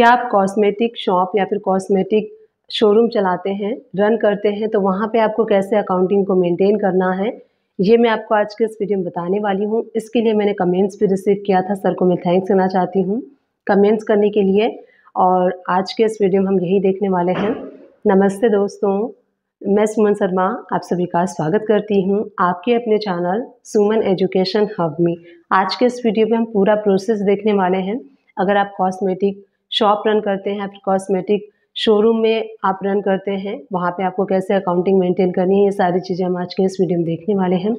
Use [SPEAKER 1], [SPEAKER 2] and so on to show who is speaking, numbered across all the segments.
[SPEAKER 1] क्या आप cosmetic shop या फिर कॉस्मेटिक शोरूम चलाते हैं रन करते हैं तो वहाँ पे आपको कैसे अकाउंटिंग को मेंटेन करना है ये मैं आपको आज के इस वीडियो में बताने वाली हूँ इसके लिए मैंने कमेंट्स भी रिसीव किया था सर को मैं थैंक्स देना चाहती हूँ कमेंट्स करने के लिए और आज के इस वीडियो में हम यही देखने वाले हैं नमस्ते दोस्तों मैं सुमन शर्मा आप सभी का स्वागत करती हूँ आपके अपने चैनल सुमन एजुकेशन हब में आज के इस वीडियो में हम पूरा प्रोसेस देखने वाले हैं अगर आप कॉस्मेटिक शॉप रन करते हैं आप कॉस्मेटिक शोरूम में आप रन करते हैं वहाँ पे आपको कैसे अकाउंटिंग मेंटेन करनी है ये सारी चीज़ें हम आज के इस वीडियो में देखने वाले हैं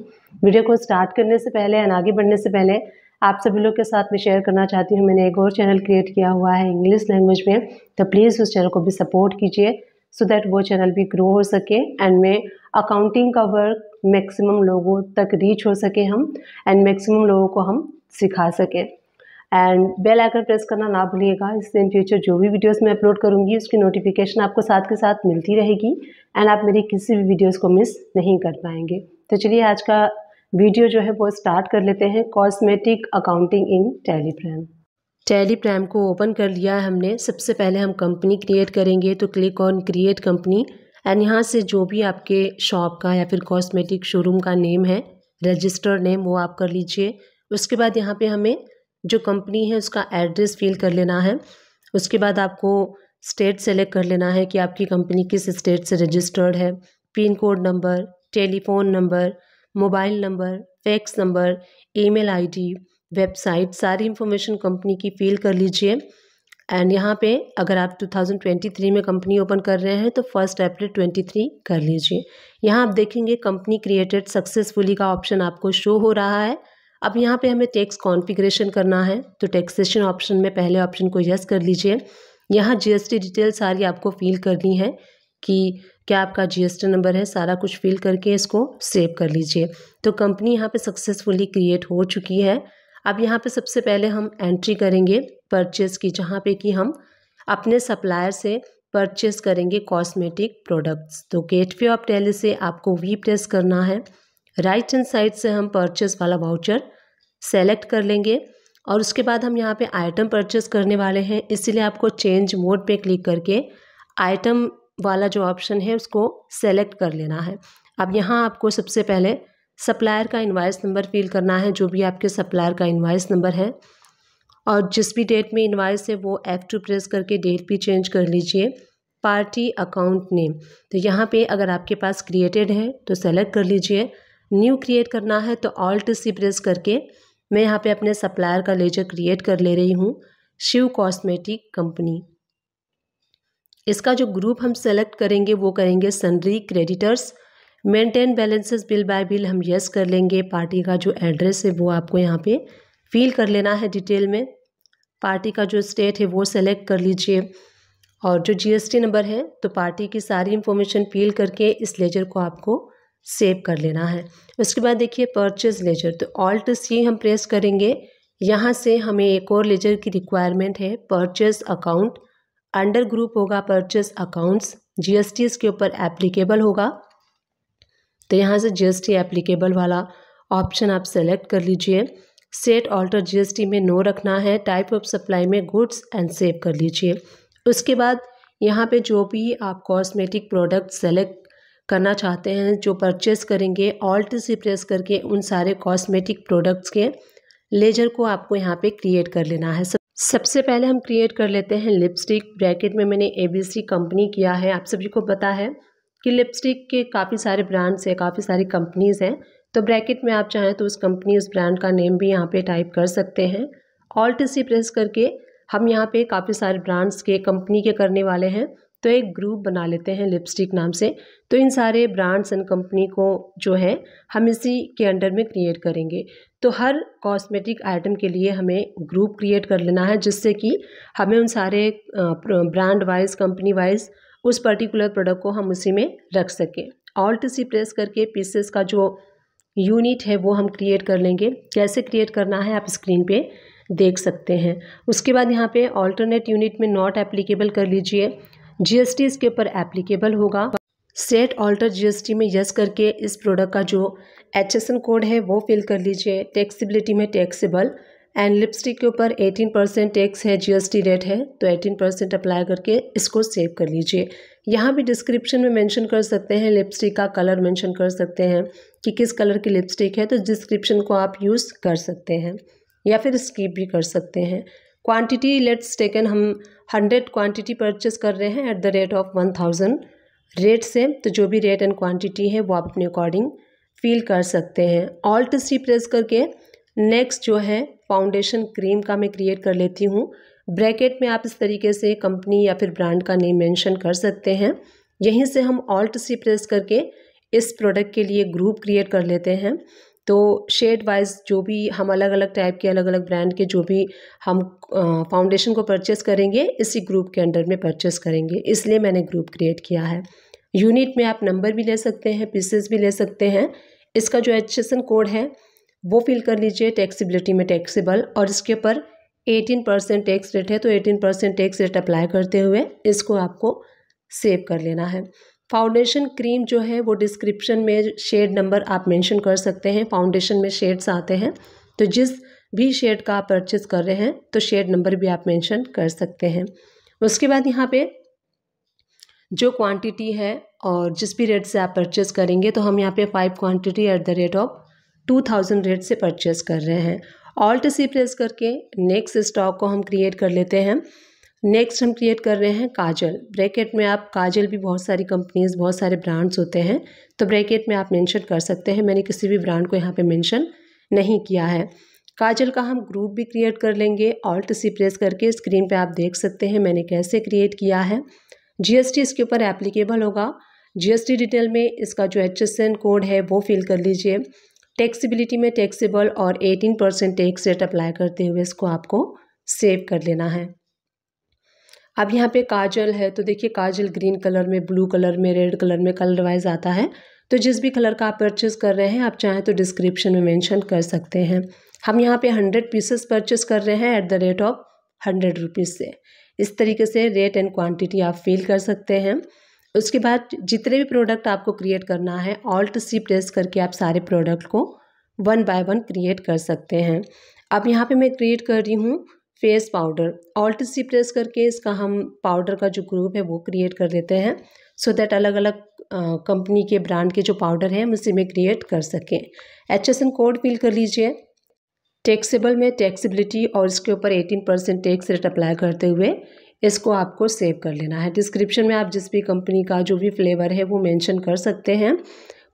[SPEAKER 1] वीडियो को स्टार्ट करने से पहले एंड आगे बढ़ने से पहले आप सभी लोग के साथ में शेयर करना चाहती हूँ मैंने एक और चैनल क्रिएट किया हुआ है इंग्लिश लैंग्वेज में तो प्लीज़ उस चैनल को भी सपोर्ट कीजिए सो दैट वो चैनल भी ग्रो हो सके एंड मैं अकाउंटिंग का वर्क मैक्सिमम लोगों तक रीच हो सके हम एंड मैक्सिमम लोगों को हम सिखा सकें एंड बेल आइकन प्रेस करना ना भूलिएगा इससे इन फ्यूचर जो भी वीडियोस मैं अपलोड करूँगी उसकी नोटिफिकेशन आपको साथ के साथ मिलती रहेगी एंड आप मेरी किसी भी वीडियोस को मिस नहीं कर पाएंगे तो चलिए आज का वीडियो जो है वो स्टार्ट कर लेते हैं कॉस्मेटिक अकाउंटिंग इन टेलीप्रैम टेलीप्रैम को ओपन कर लिया है हमने सबसे पहले हम कंपनी क्रिएट करेंगे तो click on create company and यहाँ से जो भी आपके शॉप का या फिर कॉस्मेटिक शोरूम का नेम है रजिस्टर्ड नेम वो आप कर लीजिए उसके बाद यहाँ पे हमें जो कंपनी है उसका एड्रेस फिल कर लेना है उसके बाद आपको स्टेट सेलेक्ट कर लेना है कि आपकी कंपनी किस स्टेट से रजिस्टर्ड है pin code number telephone number mobile number fax number email ID website सारी इंफॉर्मेशन कंपनी की फिल कर लीजिए एंड यहाँ पे अगर आप 2023 में कंपनी ओपन कर रहे हैं तो फर्स्ट अप्रैल 23 कर लीजिए यहाँ आप देखेंगे कंपनी क्रिएटेड सक्सेसफुली का ऑप्शन आपको शो हो रहा है अब यहाँ पे हमें टैक्स कॉन्फ़िगरेशन करना है तो टैक्सेशन ऑप्शन में पहले ऑप्शन को यस कर लीजिए यहाँ जीएसटी डिटेल सारी आपको फिल करनी है कि क्या आपका जीएसटी नंबर है सारा कुछ फिल करके इसको सेव कर लीजिए तो कंपनी यहाँ पे सक्सेसफुली क्रिएट हो चुकी है अब यहाँ पे सबसे पहले हम एंट्री करेंगे परचेज़ की जहाँ पे कि हम अपने सप्लायर से परचेस करेंगे कॉस्मेटिक प्रोडक्ट्स तो वे ऑफ टेली से आपको वी प्रेस करना है राइट हैंड साइड से हम परचेस वाला वाउचर सेलेक्ट कर लेंगे और उसके बाद हम यहाँ पे आइटम परचेस करने वाले हैं इसलिए आपको चेंज मोड पे क्लिक करके आइटम वाला जो ऑप्शन है उसको सेलेक्ट कर लेना है अब यहाँ आपको सबसे पहले सप्लायर का इन्वाइस नंबर फिल करना है जो भी आपके सप्लायर का इन्वाइस नंबर है और जिस भी डेट में इन्वाइस है वो एफ़ टू प्रेस करके डेट भी चेंज कर लीजिए पार्टी अकाउंट नेम तो यहाँ पे अगर आपके पास क्रिएटेड है तो सेलेक्ट कर लीजिए न्यू क्रिएट करना है तो ऑल्ट सी प्रेस करके मैं यहाँ पे अपने सप्लायर का लेजर क्रिएट कर ले रही हूँ शिव कॉस्मेटिक कंपनी इसका जो ग्रुप हम सेलेक्ट करेंगे वो करेंगे sundry creditors maintain balances bill by bill हम यस कर लेंगे पार्टी का जो एड्रेस है वो आपको यहाँ पे फिल कर लेना है डिटेल में पार्टी का जो स्टेट है वो सेलेक्ट कर लीजिए और जो जीएसटी नंबर है तो पार्टी की सारी इंफॉर्मेशन फिल करके इस लेजर को आपको सेव कर लेना है उसके बाद देखिए परचेज लेजर तो ऑल्ट सी हम प्रेस करेंगे यहाँ से हमें एक और लेजर की रिक्वायरमेंट है परचेज अकाउंट अंडर ग्रुप होगा परचेज अकाउंट्स जी इसके ऊपर एप्लीकेबल होगा तो यहाँ से जीएसटी एप्लीकेबल वाला ऑप्शन आप सेलेक्ट कर लीजिए सेट ऑल्टर जीएसटी में नो रखना है टाइप ऑफ सप्लाई में गुड्स एंड सेव कर लीजिए उसके बाद यहाँ पे जो भी आप कॉस्मेटिक प्रोडक्ट सेलेक्ट करना चाहते हैं जो परचेस करेंगे ऑल्ट से प्रेस करके उन सारे कॉस्मेटिक प्रोडक्ट्स के लेजर को आपको यहाँ पे क्रिएट कर लेना है सब सबसे पहले हम क्रिएट कर लेते हैं लिपस्टिक ब्रैकेट में मैंने ए कंपनी किया है आप सभी को पता है कि लिपस्टिक के काफ़ी सारे ब्रांड्स हैं काफ़ी सारी कंपनीज़ हैं तो ब्रैकेट में आप चाहें तो उस कंपनी उस ब्रांड का नेम भी यहाँ पे टाइप कर सकते हैं ऑल्ट से प्रेस करके हम यहाँ पे काफ़ी सारे ब्रांड्स के कंपनी के करने वाले हैं तो एक ग्रुप बना लेते हैं लिपस्टिक नाम से तो इन सारे ब्रांड्स एंड कंपनी को जो है हम इसी के अंडर में क्रिएट करेंगे तो हर कॉस्मेटिक आइटम के लिए हमें ग्रुप क्रिएट कर लेना है जिससे कि हमें उन सारे ब्रांड वाइज कंपनी वाइज उस पर्टिकुलर प्रोडक्ट को हम उसी में रख सकें ऑल्ट सी प्रेस करके पीसेस का जो यूनिट है वो हम क्रिएट कर लेंगे कैसे क्रिएट करना है आप स्क्रीन पे देख सकते हैं उसके बाद यहाँ पे ऑल्टरनेट यूनिट में नॉट एप्लीकेबल कर लीजिए जीएसटी इसके ऊपर एप्लीकेबल होगा सेट ऑल्टर जीएसटी में यस करके इस प्रोडक्ट का जो एच कोड है वो फिल कर लीजिए टैक्सीबिलिटी में टैक्सेबल एंड लिपस्टिक के ऊपर 18 परसेंट टैक्स है जीएसटी रेट है तो 18 परसेंट अप्लाई करके इसको सेव कर लीजिए यहाँ भी डिस्क्रिप्शन में मेंशन कर सकते हैं लिपस्टिक का कलर मेंशन कर सकते हैं कि किस कलर की लिपस्टिक है तो डिस्क्रिप्शन को आप यूज़ कर सकते हैं या फिर स्किप भी कर सकते हैं क्वांटिटी लेट्स टेकन हम हंड्रेड क्वांटिटी परचेस कर रहे हैं at the rate of one thousand rate से तो जो भी रेट एंड क्वांटिटी है वो आप अपने अकॉर्डिंग फील कर सकते हैं ऑल्ट सी प्रेस करके नेक्स्ट जो है फाउंडेशन क्रीम का मैं क्रिएट कर लेती हूँ ब्रैकेट में आप इस तरीके से कंपनी या फिर ब्रांड का नेम मेंशन कर सकते हैं यहीं से हम ऑल्ट सी प्रेस करके इस प्रोडक्ट के लिए ग्रुप क्रिएट कर लेते हैं तो शेड वाइज जो भी हम अलग अलग टाइप के अलग अलग ब्रांड के जो भी हम फाउंडेशन को परचेस करेंगे इसी ग्रुप के अंडर में परचेस करेंगे इसलिए मैंने ग्रुप क्रिएट किया है यूनिट में आप नंबर भी ले सकते हैं पीसेस भी ले सकते हैं इसका जो एच कोड है वो फिल कर लीजिए टैक्सीबिलिटी में टैक्सीबल और इसके ऊपर एटीन परसेंट टैक्स रेट है तो eighteen percent tax rate apply करते हुए इसको आपको सेव कर लेना है फाउंडेशन क्रीम जो है वो डिस्क्रिप्शन में शेड नंबर आप मेंशन कर सकते हैं फाउंडेशन में शेड्स आते हैं तो जिस भी शेड का आप परचेज़ कर रहे हैं तो शेड नंबर भी आप मेंशन कर सकते हैं उसके बाद यहाँ पे जो क्वांटिटी है और जिस भी रेट से आप परचेज़ करेंगे तो हम यहाँ पे five quantity at the rate of two thousand rate से परचेज़ कर रहे हैं ऑल्ट सी प्रेस करके नेक्स्ट स्टॉक को हम क्रिएट कर लेते हैं नेक्स्ट हम क्रिएट कर रहे हैं काजल ब्रैकेट में आप काजल भी बहुत सारी कंपनीज़ बहुत सारे ब्रांड्स होते हैं तो ब्रैकेट में आप मेंशन कर सकते हैं मैंने किसी भी ब्रांड को यहाँ पे मेंशन नहीं किया है काजल का हम ग्रुप भी क्रिएट कर लेंगे ऑल्ट सी प्रेस करके स्क्रीन पे आप देख सकते हैं मैंने कैसे क्रिएट किया है जी इसके ऊपर एप्लीकेबल होगा जी डिटेल में इसका जो एच कोड है वो फिल कर लीजिए टैक्सीबिलिटी में टैक्सीबल और eighteen percent tax rate apply करते हुए इसको आपको सेव कर लेना है अब यहाँ पे काजल है तो देखिए काजल ग्रीन कलर में ब्लू कलर में रेड कलर में कलर वाइज आता है तो जिस भी कलर का आप परचेज़ कर रहे हैं आप चाहें तो डिस्क्रिप्शन में मेंशन कर सकते हैं हम यहाँ पे हंड्रेड पीसेस परचेज़ कर रहे हैं at the rate of hundred rupees से इस तरीके से रेट एंड क्वान्टिटी आप फील कर सकते हैं उसके बाद जितने भी प्रोडक्ट आपको क्रिएट करना है ऑल्ट सी प्रेस करके आप सारे प्रोडक्ट को वन बाय वन क्रिएट कर सकते हैं अब यहाँ पे मैं क्रिएट कर रही हूँ face powder alt C press करके इसका हम पाउडर का जो ग्रुप है वो क्रिएट कर देते हैं सो so दैट अलग अलग कंपनी के ब्रांड के जो पाउडर हैं हम उसी में क्रिएट कर सकें H S N code fill कर लीजिए टैक्सेबल में टैक्सेबिलिटी और इसके ऊपर eighteen percent tax rate apply करते हुए इसको आपको सेव कर लेना है डिस्क्रिप्शन में आप जिस भी कंपनी का जो भी फ्लेवर है वो मैंशन कर सकते हैं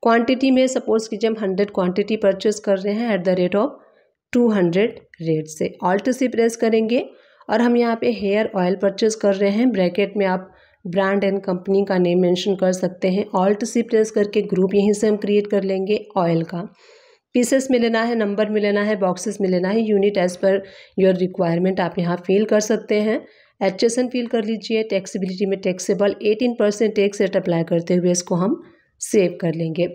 [SPEAKER 1] क्वान्टिटी में सपोज कीजिए हम हंड्रेड क्वान्टिटी परचेज कर रहे हैं at the rate of two hundred rate से ऑल्ट से प्रेस करेंगे और हम यहाँ पे हेयर ऑयल परचेज कर रहे हैं ब्रैकेट में आप ब्रांड एंड कंपनी का नेम मेंशन कर सकते हैं ऑल्ट सी प्रेस करके ग्रुप यहीं से हम क्रिएट कर लेंगे ऑयल का पीसेस में लेना है नंबर में लेना है बॉक्सेस में लेना है unit as per your requirement आप यहाँ फिल कर सकते हैं एडजस्टन फिल कर लीजिए टैक्सीबिलिटी में taxable eighteen percent tax rate apply करते हुए इसको हम सेव कर लेंगे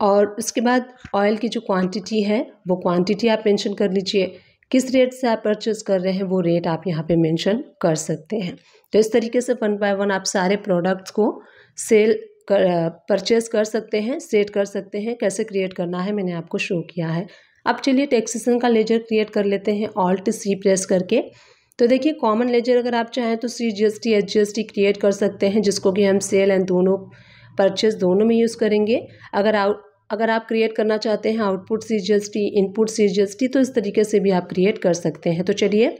[SPEAKER 1] और उसके बाद ऑयल की जो क्वांटिटी है वो क्वांटिटी आप मेंशन कर लीजिए किस रेट से आप परचेज़ कर रहे हैं वो रेट आप यहाँ पे मेंशन कर सकते हैं तो इस तरीके से वन बाय वन आप सारे प्रोडक्ट्स को सेल कर परचेज़ कर सकते हैं सेट कर सकते हैं कैसे क्रिएट करना है मैंने आपको शो किया है अब चलिए टैक्सेसन का लेजर क्रिएट कर लेते हैं ऑल्ट सी प्रेस करके तो देखिए कॉमन लेजर अगर आप चाहें तो C G S T H G S T create कर सकते हैं जिसको कि हम सेल एंड दोनों परचेज दोनों में यूज़ करेंगे अगर अगर आप क्रिएट करना चाहते हैं output C G S T input C G S T तो इस तरीके से भी आप क्रिएट कर सकते हैं तो चलिए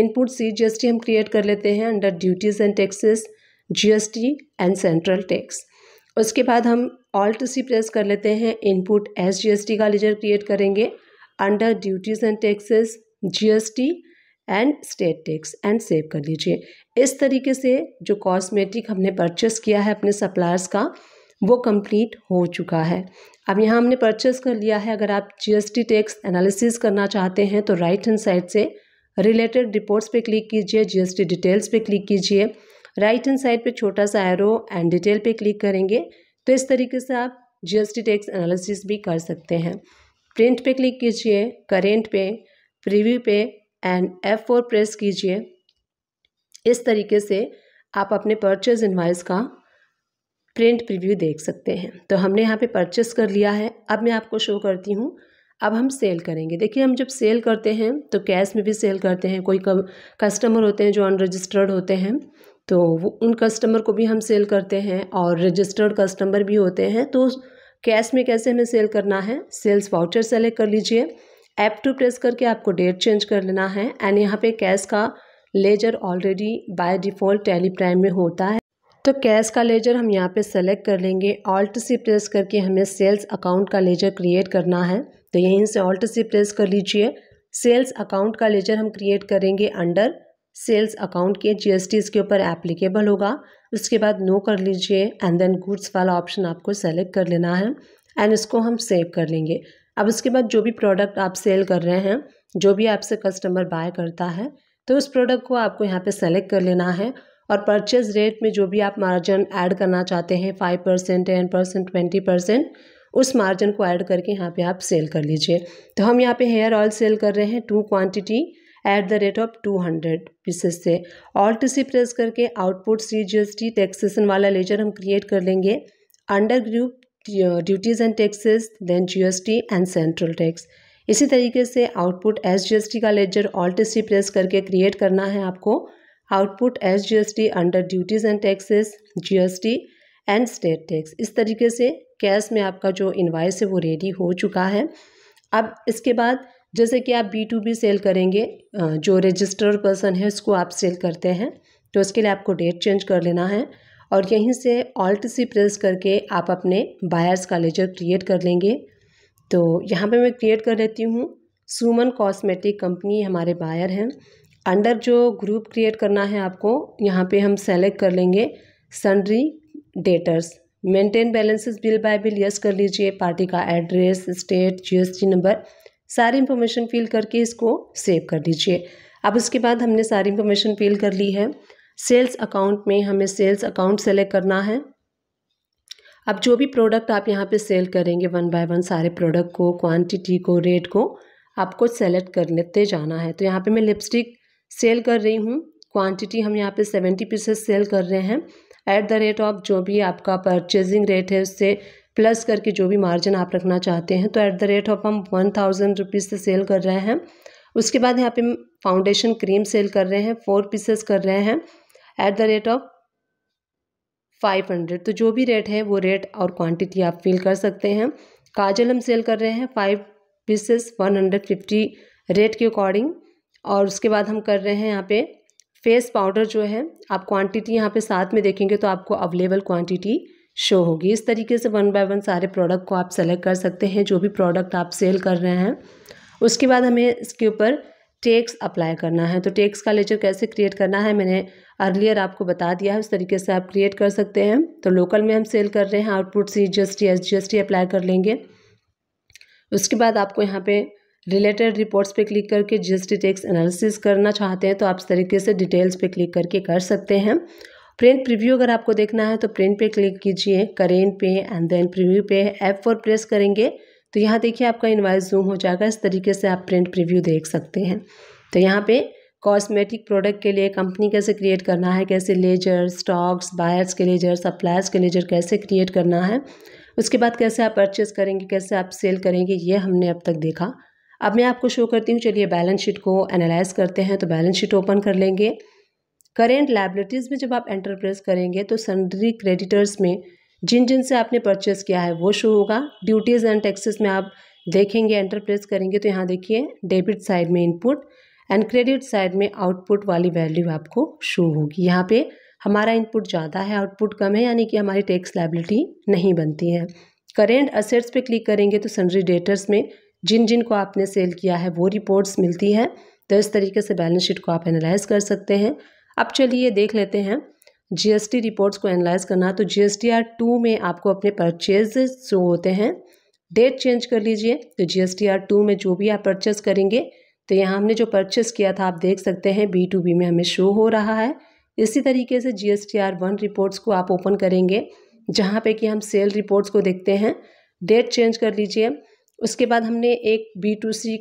[SPEAKER 1] input C G S T हम क्रिएट कर लेते हैं under duties and taxes G S T and central tax उसके बाद हम ऑल्ट सी प्रेस कर लेते हैं input S G S T का लेजर क्रिएट करेंगे under duties and taxes G S T and state tax and save कर लीजिए इस तरीके से जो कॉस्मेटिक हमने परचेस किया है अपने सप्लायर्स का वो कंप्लीट हो चुका है अब यहाँ हमने परचेस कर लिया है अगर आप जीएसटी टैक्स एनालिसिस करना चाहते हैं तो राइट हैंड साइड से रिलेटेड रिपोर्ट्स पे क्लिक कीजिए जीएसटी डिटेल्स पे क्लिक कीजिए राइट हैंड साइड पे छोटा सा एरो एंड डिटेल पे क्लिक करेंगे तो इस तरीके से आप जीएसटी टैक्स एनालिसिस भी कर सकते हैं प्रिंट पे क्लिक कीजिए करेंट पे प्रीव्यू पे एंड एफ फोर प्रेस कीजिए इस तरीके से आप अपने परचेज इन्वाइस का प्रिंट प्रीव्यू देख सकते हैं तो हमने यहाँ पे परचेस कर लिया है अब मैं आपको शो करती हूँ अब हम सेल करेंगे देखिए हम जब सेल करते हैं तो कैश में भी सेल करते हैं कोई कस्टमर होते हैं जो अनरजिस्टर्ड होते हैं तो वो उन कस्टमर को भी हम सेल करते हैं और रजिस्टर्ड कस्टमर भी होते हैं तो कैश में कैसे हमें सेल करना है सेल्स वाउचर सेलेक्ट कर लीजिए ऐप टू प्रेस करके आपको डेट चेंज कर लेना है एंड यहाँ पे कैश का ledger already by default Tally Prime में होता है तो कैश का लेजर हम यहाँ पे सेलेक्ट कर लेंगे ऑल्ट सी प्रेस करके हमें सेल्स अकाउंट का लेजर क्रिएट करना है तो यहीं से ऑल्ट सी प्रेस कर लीजिए सेल्स अकाउंट का लेजर हम क्रिएट करेंगे अंडर सेल्स अकाउंट के जीएसटी इसके ऊपर एप्लीकेबल होगा उसके बाद नो कर लीजिए एंड देन गुड्स वाला ऑप्शन आपको सेलेक्ट कर लेना है एंड इसको हम सेव कर लेंगे अब उसके बाद जो भी प्रोडक्ट आप सेल कर रहे हैं जो भी आपसे कस्टमर बाय करता है तो उस प्रोडक्ट को आपको यहाँ पे सेलेक्ट कर लेना है और परचेज रेट में जो भी आप मार्जिन ऐड करना चाहते हैं five percent ten percent twenty percent उस मार्जिन को ऐड करके यहाँ पे आप सेल कर लीजिए तो हम यहाँ पे हेयर ऑयल सेल कर रहे हैं two quantity at the rate of two hundred pieces से टी सी प्रेस करके output C G S T taxation वाला लेजर हम क्रिएट कर लेंगे under group duties and taxes then G S T and central tax इसी तरीके से output S G S T का लेजर टी सी प्रेस करके क्रिएट करना है आपको output S G S T under duties and taxes T and state tax इस तरीके से कैश में आपका जो इन्वाइस है वो रेडी हो चुका है अब इसके बाद जैसे कि आप बी टू बी सेल करेंगे जो रजिस्टर्ड पर्सन है उसको आप सेल करते हैं तो इसके लिए आपको डेट चेंज कर लेना है और यहीं से ऑल्ट सी प्रेस करके आप अपने बायर्स का लेजर क्रिएट कर लेंगे तो यहाँ पे मैं क्रिएट कर लेती हूँ सुमन कॉस्मेटिक कंपनी हमारे बायर हैं अंडर जो ग्रुप क्रिएट करना है आपको यहाँ पे हम सेलेक्ट कर लेंगे sundry debtors maintain balances bill by bill yes कर लीजिए पार्टी का एड्रेस स्टेट जीएसटी नंबर सारी इन्फॉर्मेशन फिल करके इसको सेव कर दीजिए अब उसके बाद हमने सारी इन्फॉर्मेशन फिल कर ली है सेल्स अकाउंट में हमें सेल्स अकाउंट सेलेक्ट करना है अब जो भी प्रोडक्ट आप यहाँ पे सेल करेंगे वन बाय वन सारे प्रोडक्ट को क्वांटिटी को रेट को आपको सेलेक्ट कर लेते जाना है तो यहाँ पे मैं लिपस्टिक सेल कर रही हूँ क्वांटिटी हम यहाँ पे सेवेंटी पीसेस सेल कर रहे हैं एट द रेट ऑफ जो भी आपका परचेजिंग रेट है उससे प्लस करके जो भी मार्जिन आप रखना चाहते हैं तो ऐट द रेट ऑफ हम वन थाउजेंड रुपीज़ से सेल कर रहे हैं उसके बाद यहाँ पे फाउंडेशन क्रीम सेल कर रहे हैं फोर पीसेस कर रहे हैं at the rate of five hundred तो जो भी रेट है वो रेट और क्वांटिटी आप फील कर सकते हैं काजल हम सेल कर रहे हैं five pieces one hundred fifty rate के अकॉर्डिंग और उसके बाद हम कर रहे हैं यहाँ पे फेस पाउडर जो है आप क्वांटिटी यहाँ पे साथ में देखेंगे तो आपको अवेलेबल क्वांटिटी शो होगी इस तरीके से वन बाय वन सारे प्रोडक्ट को आप सेलेक्ट कर सकते हैं जो भी प्रोडक्ट आप सेल कर रहे हैं उसके बाद हमें इसके ऊपर टेक्स अप्लाई करना है तो टेक्स का लेचर कैसे क्रिएट करना है मैंने अर्लियर आपको बता दिया है उस तरीके से आप क्रिएट कर सकते हैं तो लोकल में हम सेल कर रहे हैं output C G S T S G S T apply कर लेंगे उसके बाद आपको यहाँ पर रिलेटेड रिपोर्ट्स पे क्लिक करके एस टैक्स एनालिसिस करना चाहते हैं तो आप इस तरीके से डिटेल्स पे क्लिक करके कर सकते हैं प्रिंट प्रीव्यू अगर आपको देखना है तो प्रिंट पे क्लिक कीजिए करेंट पे एंड देन प्रीव्यू पे ऐप फॉर प्रेस करेंगे तो यहाँ देखिए आपका इन्वाइस जूम हो जाएगा इस तरीके से आप प्रिंट प्रिव्यू देख सकते हैं तो यहाँ पर कॉस्मेटिक प्रोडक्ट के लिए कंपनी कैसे क्रिएट करना है कैसे लेजर स्टॉक्स बायर्स के लेजर सप्लायर्स के लेजर कैसे क्रिएट करना है उसके बाद कैसे आप परचेज़ करेंगे कैसे आप सेल करेंगे ये हमने अब तक देखा अब मैं आपको शो करती हूँ चलिए बैलेंस शीट को एनालाइज करते हैं तो बैलेंस शीट ओपन कर लेंगे करेंट लाइबिलिटीज़ में जब आप एंटर प्रेस करेंगे तो सन्ड्री क्रेडिटर्स में जिन जिन से आपने परचेस किया है वो शो होगा ड्यूटीज़ एंड टैक्सेस में आप देखेंगे एंटर प्रेस करेंगे तो यहाँ देखिए डेबिट साइड में इनपुट एंड क्रेडिट साइड में आउटपुट वाली वैल्यू आपको शो होगी यहाँ पे हमारा इनपुट ज़्यादा है आउटपुट कम है यानी कि हमारी टैक्स लाइबिलिटी नहीं बनती है करेंट असेट्स पे क्लिक करेंगे तो सन्ड्री डेटर्स में जिन जिन को आपने सेल किया है वो रिपोर्ट्स मिलती हैं तो इस तरीके से बैलेंस शीट को आप एनालाइज कर सकते हैं अब चलिए देख लेते हैं जीएसटी रिपोर्ट्स को एनालाइज करना तो जी एस टू में आपको अपने परचेज शो होते हैं डेट चेंज कर लीजिए तो जी एस टू में जो भी आप परचेज करेंगे तो यहाँ हमने जो परचेस किया था आप देख सकते हैं बी टू बी में हमें शो हो रहा है इसी तरीके से G S T R one reports को आप ओपन करेंगे जहाँ पे कि हम सेल रिपोर्ट्स को देखते हैं डेट चेंज कर लीजिए उसके बाद हमने एक बी टू सी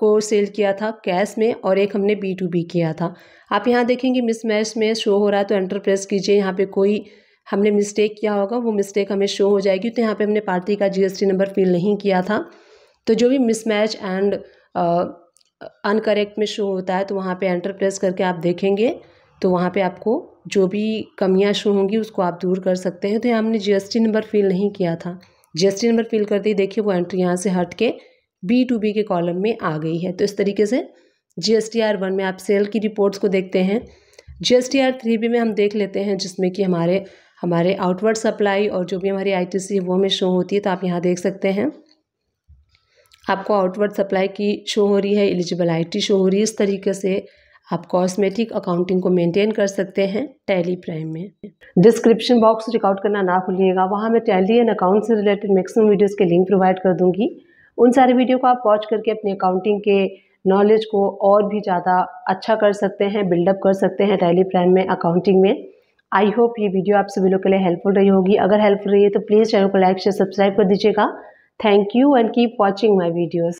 [SPEAKER 1] को सेल किया था कैश में और एक हमने बी टू बी किया था आप यहाँ देखेंगे मिसमैच में शो हो रहा है तो एंटर प्रेस कीजिए यहाँ पे कोई हमने मिस्टेक किया होगा वो मिस्टेक हमें शो हो जाएगी तो यहाँ पे हमने पार्टी का जीएसटी नंबर फिल नहीं किया था तो जो भी मिसमैच एंड अनकरेक्ट में शो होता है तो वहाँ पर एंटर प्रेस करके आप देखेंगे तो वहाँ पर आपको जो भी कमियाँ शो होंगी उसको आप दूर कर सकते हैं तो हमने जी नंबर फिल नहीं किया था जीएसटी नंबर फिल करते ही देखिए वो एंट्री यहाँ से हट के बी टू बी के कॉलम में आ गई है तो इस तरीके से G S T R one में आप सेल की रिपोर्ट्स को देखते हैं G S T R three B में हम देख लेते हैं जिसमें कि हमारे हमारे आउटवर्ड सप्लाई और जो भी हमारी आई टी सी वो में शो होती है तो आप यहाँ देख सकते हैं आपको आउटवर्ड सप्लाई की शो हो रही है एलिजिबल आईटी शो हो रही है इस तरीके से आप कॉस्मेटिक अकाउंटिंग को मेंटेन कर सकते हैं टैली प्राइम में डिस्क्रिप्शन बॉक्स रिकॉर्ड करना ना भूलिएगा वहाँ मैं टैली एंड अकाउंट से रिलेटेड मैक्सिमम वीडियोस के लिंक प्रोवाइड कर दूंगी उन सारे वीडियो को आप वॉच करके अपने अकाउंटिंग के नॉलेज को और भी ज़्यादा अच्छा कर सकते हैं बिल्डअप कर सकते हैं टैली प्राइम में अकाउंटिंग में आई होप ये वीडियो आप सभी लोग के लिए हेल्पफुल रही होगी अगर हेल्पफुल रही है तो प्लीज़ चैनल को लाइक शेयर सब्सक्राइब कर दीजिएगा thank you and keep watching my videos